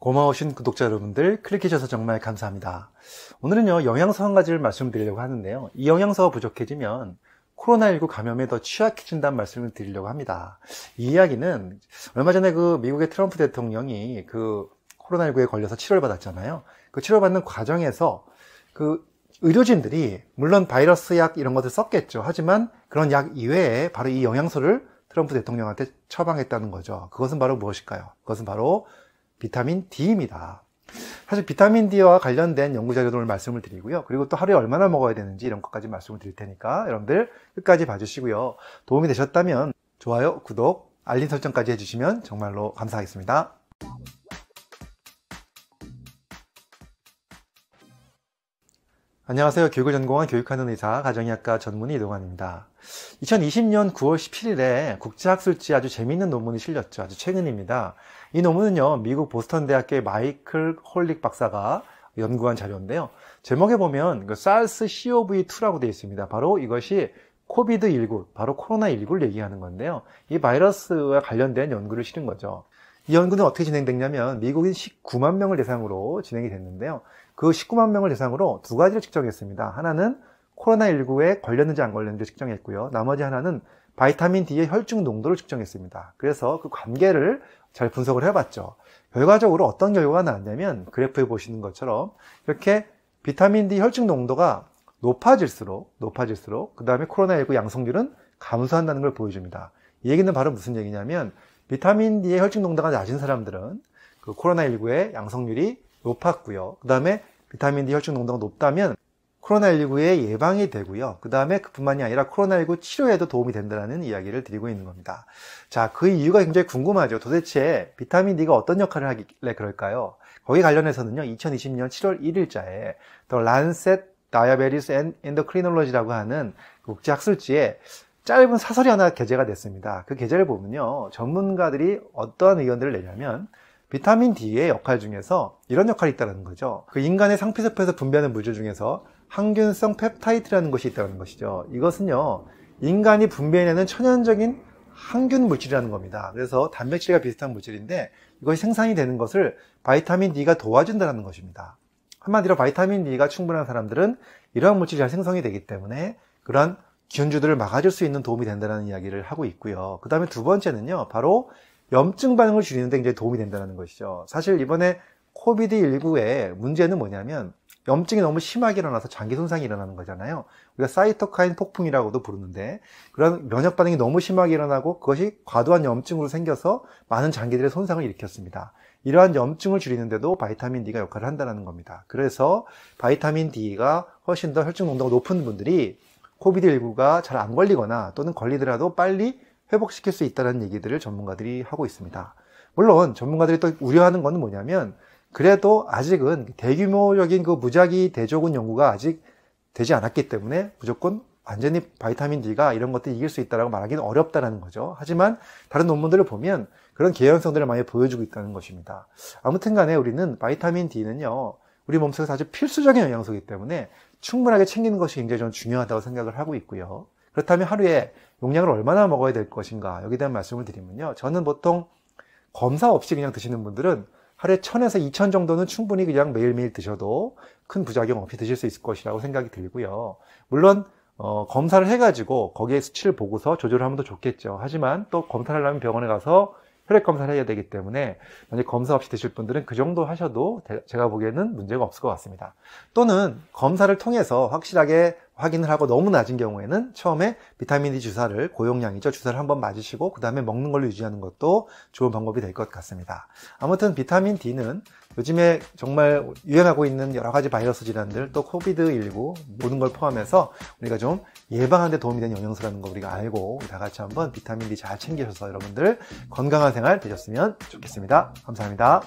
고마우신 구독자 여러분들 클릭해주셔서 정말 감사합니다. 오늘은요, 영양소 한 가지를 말씀드리려고 하는데요. 이 영양소가 부족해지면 코로나19 감염에 더 취약해진다는 말씀을 드리려고 합니다. 이 이야기는 얼마 전에 그 미국의 트럼프 대통령이 그 코로나19에 걸려서 치료를 받았잖아요. 그 치료받는 과정에서 그 의료진들이 물론 바이러스 약 이런 것을 썼겠죠. 하지만 그런 약 이외에 바로 이 영양소를 트럼프 대통령한테 처방했다는 거죠. 그것은 바로 무엇일까요? 그것은 바로 비타민 D입니다. 사실 비타민 D와 관련된 연구 자료도 오늘 말씀을 드리고요. 그리고 또 하루에 얼마나 먹어야 되는지 이런 것까지 말씀을 드릴 테니까 여러분들 끝까지 봐주시고요. 도움이 되셨다면 좋아요, 구독, 알림 설정까지 해주시면 정말로 감사하겠습니다. 안녕하세요. 교육을 전공한 교육하는 의사 가정의학과 전문의 이동환입니다. 2020년 9월 17일에 국제학술지 아주 재미있는 논문이 실렸죠. 아주 최근입니다. 이 논문은요. 미국 보스턴 대학교의 마이클 홀릭 박사가 연구한 자료인데요. 제목에 보면 그 SARS CoV2라고 되어 있습니다. 바로 이것이 코비드 19, 바로 코로나 19를 얘기하는 건데요. 이 바이러스와 관련된 연구를 실은 거죠. 이 연구는 어떻게 진행됐냐면 미국인 19만 명을 대상으로 진행이 됐는데요. 그 19만 명을 대상으로 두 가지를 측정했습니다. 하나는 코로나19에 걸렸는지 안 걸렸는지 측정했고요. 나머지 하나는 바이타민 D의 혈중 농도를 측정했습니다. 그래서 그 관계를 잘 분석을 해봤죠. 결과적으로 어떤 결과가 나왔냐면 그래프에 보시는 것처럼 이렇게 비타민 D 혈중 농도가 높아질수록 높아질수록 그 다음에 코로나19 양성률은 감소한다는 걸 보여줍니다. 이 얘기는 바로 무슨 얘기냐면 비타민 D의 혈중 농도가 낮은 사람들은 그 코로나19의 양성률이 높았고요. 그 다음에 비타민 D 혈중 농도가 높다면 코로나19의 예방이 되고요. 그 다음에 그뿐만이 아니라 코로나19 치료에도 도움이 된다는 이야기를 드리고 있는 겁니다. 자, 그 이유가 굉장히 궁금하죠. 도대체 비타민 D가 어떤 역할을 하길래 그럴까요? 거기 관련해서는요, 2020년 7월 1일자에 The Lancet Diabetes and Endocrinology라고 하는 그 국제학술지에 짧은 사설이 하나 게재가 됐습니다. 그 게재를 보면요. 전문가들이 어떠한 의견들을 내냐면 비타민 D의 역할 중에서 이런 역할이 있다는 거죠. 그 인간의 상피세포에서 분비하는 물질 중에서 항균성 펩타이트라는 것이 있다는 것이죠. 이것은요. 인간이 분비해내는 천연적인 항균 물질이라는 겁니다. 그래서 단백질과 비슷한 물질인데 이것이 생산이 되는 것을 바이타민 D가 도와준다는 것입니다. 한마디로 바이타민 D가 충분한 사람들은 이러한 물질이 잘 생성이 되기 때문에 그런 기운주들을 막아줄 수 있는 도움이 된다는 이야기를 하고 있고요. 그 다음에 두 번째는요, 바로 염증 반응을 줄이는데 굉장히 도움이 된다는 것이죠. 사실 이번에 코비드19의 문제는 뭐냐면 염증이 너무 심하게 일어나서 장기 손상이 일어나는 거잖아요. 우리가 사이토카인 폭풍이라고도 부르는데 그런 면역 반응이 너무 심하게 일어나고 그것이 과도한 염증으로 생겨서 많은 장기들의 손상을 일으켰습니다. 이러한 염증을 줄이는데도 바이타민 D가 역할을 한다는 겁니다. 그래서 바이타민 D가 훨씬 더 혈중 농도가 높은 분들이 코비드19가 잘 안 걸리거나 또는 걸리더라도 빨리 회복시킬 수 있다는 얘기들을 전문가들이 하고 있습니다. 물론 전문가들이 또 우려하는 건 뭐냐면 그래도 아직은 대규모적인 그 무작위 대조군 연구가 아직 되지 않았기 때문에 무조건 완전히 바이타민 D가 이런 것들 이길 수 있다라고 말하기는 어렵다라는 거죠. 하지만 다른 논문들을 보면 그런 개연성들을 많이 보여주고 있다는 것입니다. 아무튼 간에 우리는 바이타민 D는요, 우리 몸속에서 아주 필수적인 영양소이기 때문에 충분하게 챙기는 것이 굉장히 좀 중요하다고 생각을 하고 있고요. 그렇다면 하루에 용량을 얼마나 먹어야 될 것인가 여기에 대한 말씀을 드리면요. 저는 보통 검사 없이 그냥 드시는 분들은 하루에 1000에서 2000 정도는 충분히 그냥 매일매일 드셔도 큰 부작용 없이 드실 수 있을 것이라고 생각이 들고요. 물론 어, 검사를 해가지고 거기에 수치를 보고서 조절하면 을더 좋겠죠. 하지만 또 검사를 하면 려 병원에 가서 혈액 검사를 해야 되기 때문에 만약 검사 없이 드실 분들은 그 정도 하셔도 제가 보기에는 문제가 없을 것 같습니다. 또는 검사를 통해서 확실하게 확인을 하고 너무 낮은 경우에는 처음에 비타민 D 주사를 고용량이죠. 주사를 한번 맞으시고 그 다음에 먹는 걸로 유지하는 것도 좋은 방법이 될 것 같습니다. 아무튼 비타민 D는 요즘에 정말 유행하고 있는 여러 가지 바이러스 질환들 또 코비드19 모든 걸 포함해서 우리가 좀 예방하는 데 도움이 되는 영양소라는 거 우리가 알고 다 같이 한번 비타민 D 잘 챙기셔서 여러분들 건강한 생활 되셨으면 좋겠습니다. 감사합니다.